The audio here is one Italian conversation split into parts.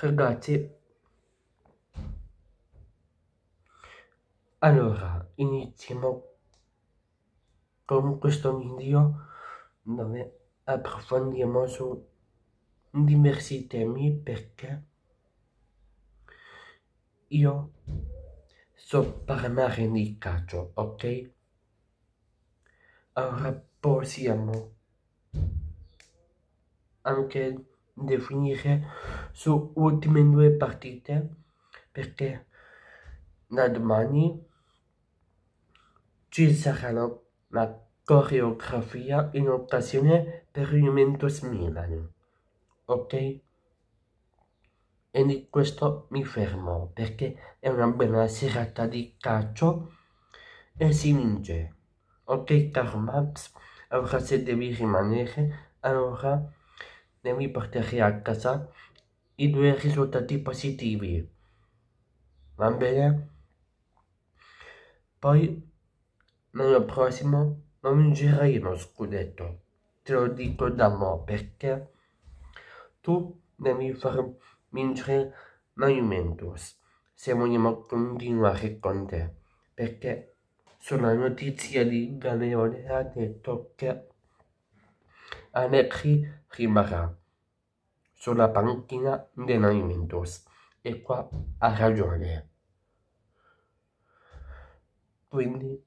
ragazzi allora iniziamo con questo video dove approfondiamo su diversi temi perché io so parlare di calcio ok ora possiamo anche definire su ultime due partite perché da domani ci saranno la coreografia in occasione per Juventus Milan ok e di questo mi fermo perché è una bella serata di calcio e si vince ok caro Max ora se devi rimanere allora devi partire a casa i due risultati positivi. Va bene? Poi l'anno prossimo non vincerai lo scudetto. Te lo dico da mo' perché tu devi far vincere la Juventus se vogliamo continuare con te perché sulla notizia di Galeone ha detto che Anekri rimarrà sulla panchina della Juventus e qua ha ragione. Quindi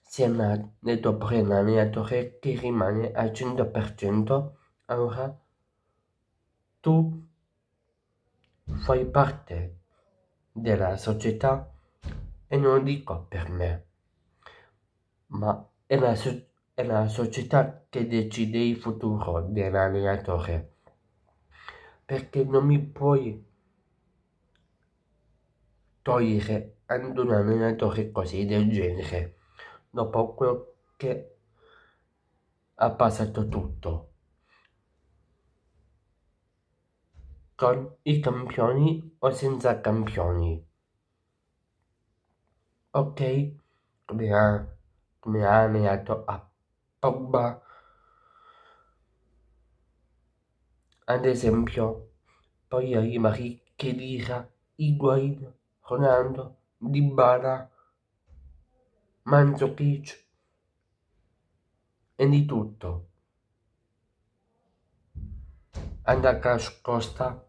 se ne dovrà un allenatore che rimane al 100%, allora tu fai parte della società e non dico per me, ma è la società è la società che decide il futuro dell'allenatore. Perché non mi puoi togliere ad un allenatore così del genere, dopo quello che ha passato tutto. Con i campioni o senza campioni. Ok? Come ha, come ha allenato a Pogba, ad esempio, poi arriva Chedira, Higuain, Ronaldo, Dybala, Manzokic e di tutto. Andakas Costa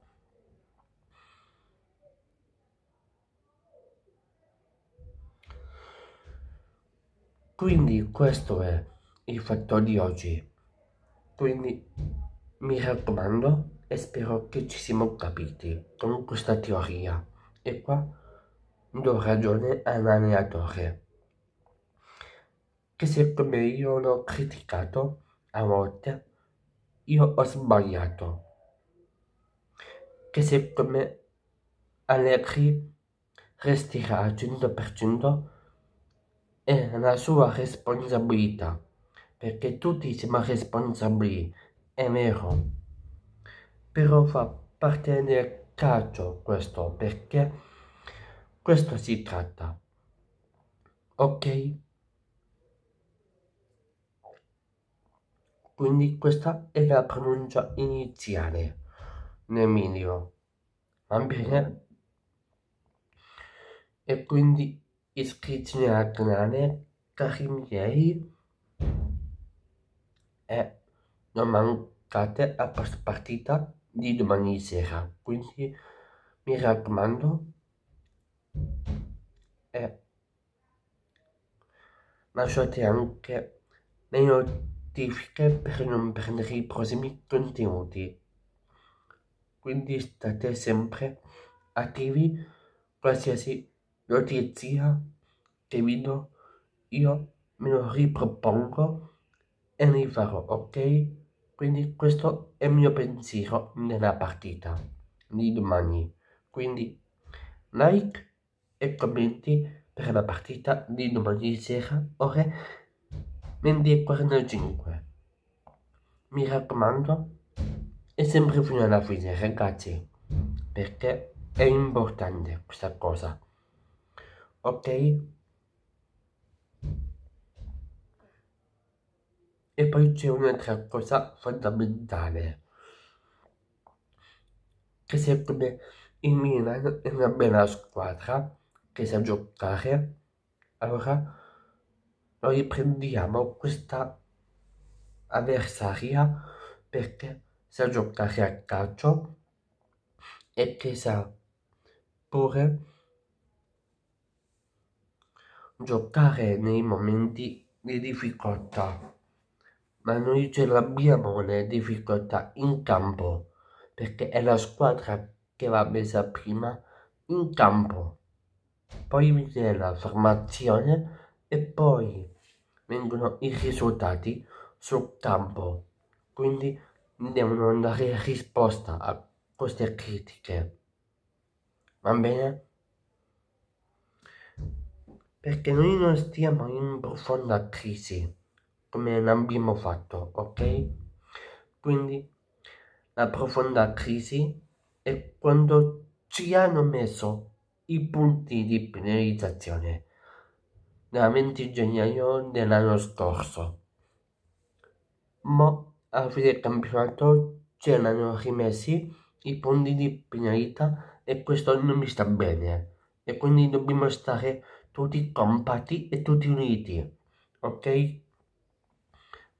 Quindi questo è il fatto di oggi. Quindi mi raccomando e spero che ci siamo capiti con questa teoria. E qua do ragione all'allenatore, che se come io l'ho criticato a volte, io ho sbagliato. Che se come Allegri resterà al 100% è la sua responsabilità perché tutti siamo responsabili, è vero. Però fa parte del calcio questo, perché questo si tratta. Ok? Quindi questa è la pronuncia iniziale, nel minimo. Va bene? E quindi iscriviti al canale, cari miei e non mancate a questa partita di domani sera quindi mi raccomando e lasciate anche le notifiche per non perdere i prossimi contenuti quindi state sempre attivi qualsiasi notizia che video io me lo ripropongo e farò, ok? Quindi questo è il mio pensiero nella partita di domani. Quindi like e commenti per la partita di domani sera ore 20.45. Mi raccomando, è sempre fino alla fine ragazzi, perché è importante questa cosa. Ok? E poi c'è un'altra cosa fondamentale, che secondo me il Milan è una bella squadra che sa giocare, allora noi prendiamo questa avversaria perché sa giocare a calcio e che sa pure giocare nei momenti di difficoltà ma noi ce l'abbiamo le difficoltà in campo perché è la squadra che va messa prima in campo poi viene la formazione e poi vengono i risultati sul campo quindi devono dare risposta a queste critiche va bene perché noi non stiamo in profonda crisi come abbiamo fatto ok quindi la profonda crisi è quando ci hanno messo i punti di penalizzazione da 20 gennaio dell'anno scorso ma a fine campionato ci hanno rimessi i punti di penalità e questo non mi sta bene e quindi dobbiamo stare tutti compatti e tutti uniti ok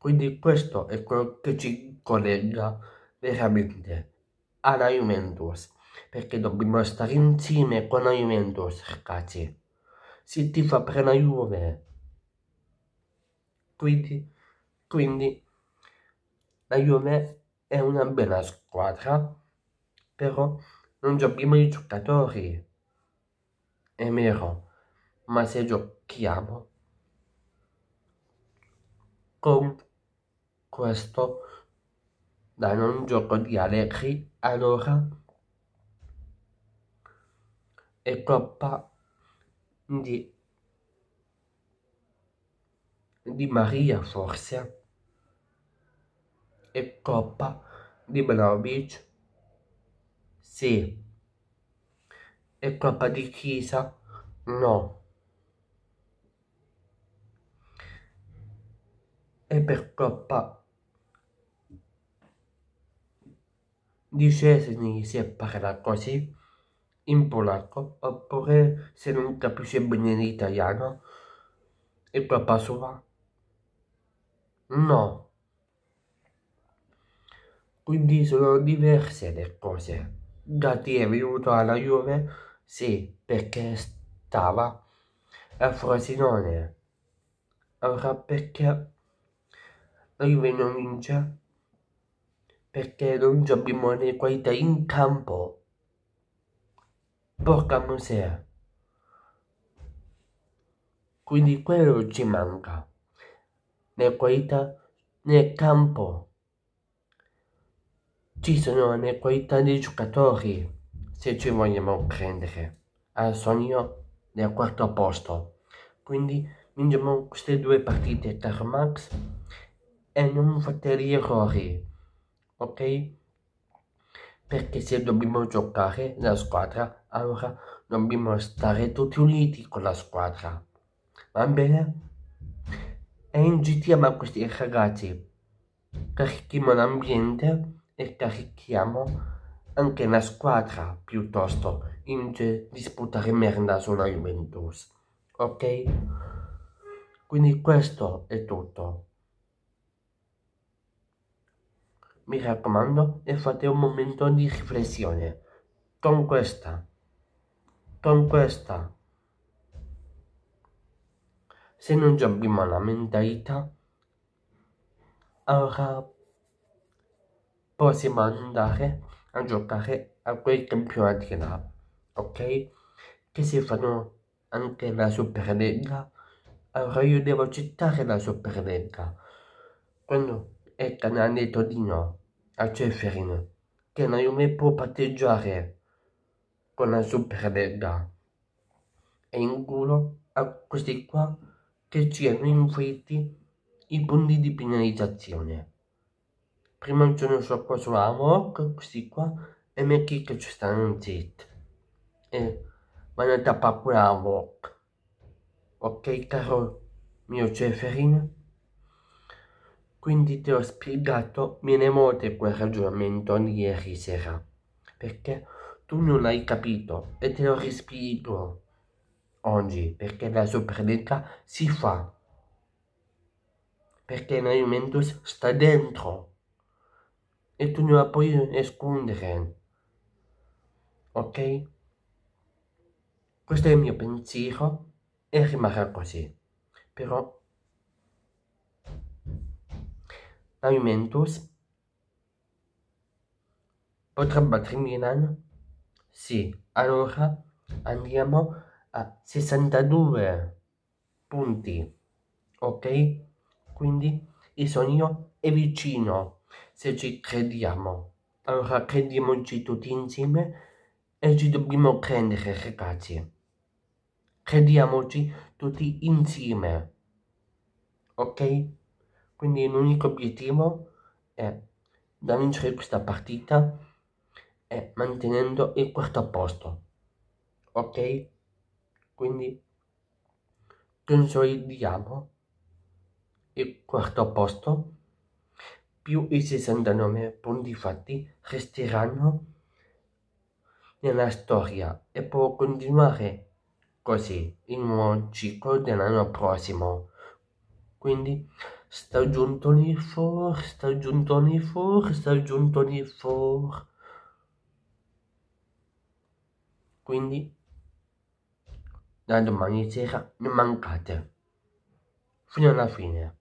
quindi questo è quello che ci collega veramente alla Juventus, perché dobbiamo stare insieme con la Juventus, ragazzi. Si fa per la Juve. Quindi, quindi la Juve è una bella squadra, però non abbiamo i giocatori. È vero, ma se giochiamo con questo da non gioco di Allegri allora è colpa di, di Maria forse è coppa di Vlaovic sì e coppa di Chiesa no e per coppa di Scesni si parla così in polacco, oppure se non capisce bene l'italiano, è colpa sua? No. Quindi sono diverse le cose. da Gatti è venuto alla Juve? Sì, perché stava a Frosinone. Ora allora perché la Juve non vince? perché non abbiamo le qualità in campo. Porca miseria. Quindi quello ci manca. Le qualità nel campo. Ci sono le qualità dei giocatori, se ci vogliamo prendere al sogno del quarto posto. Quindi vinciamo queste due partite, caro Max, e non fate gli errori ok? Perché se dobbiamo giocare la squadra, allora dobbiamo stare tutti uniti con la squadra. Va bene? E incitiamo questi ragazzi. Carichiamo l'ambiente e carichiamo anche la squadra piuttosto in disputare merda sulla Juventus. Ok? Quindi questo è tutto. Mi raccomando e fate un momento di riflessione. Con questa. Con questa. Se non già prima la mentalità, allora possiamo andare a giocare a quei campionati là, ok? Che si fanno anche la Superlega. Allora io devo accettare la Superlega. Quando Ethan ha detto di no a Ceferin, che non Naomi può patteggiare con la superlega. E in culo a questi qua che ci hanno infetti i punti di penalizzazione. Prima c'erano sua qua su Amok, questi qua, e Meki che ci stanno zitti. E vanno a tappare pure Amok. Ok caro mio Ceferin? Quindi ti ho spiegato bene molte quel ragionamento di ieri sera, perché tu non hai capito e te lo rispiego oggi, perché la superlega si fa, perché la Juventus sta dentro e tu non la puoi nascondere, ok? Questo è il mio pensiero e rimarrà così, però la Juventus potrà battere Milan? Sì, allora andiamo a 62 punti, ok? Quindi il sogno è vicino se ci crediamo. Allora crediamoci tutti insieme e ci dobbiamo credere ragazzi. Crediamoci tutti insieme, ok? Quindi l'unico obiettivo è da vincere questa partita e mantenendo il quarto posto. Ok? Quindi consolidiamo il quarto posto più i 69 punti fatti resteranno nella storia e può continuare così in un ciclo dell'anno prossimo. Quindi Sta giunto lì for, sta giunto lì for, sta giunto lì for. Quindi, da domani sera non mancate. Fino alla fine.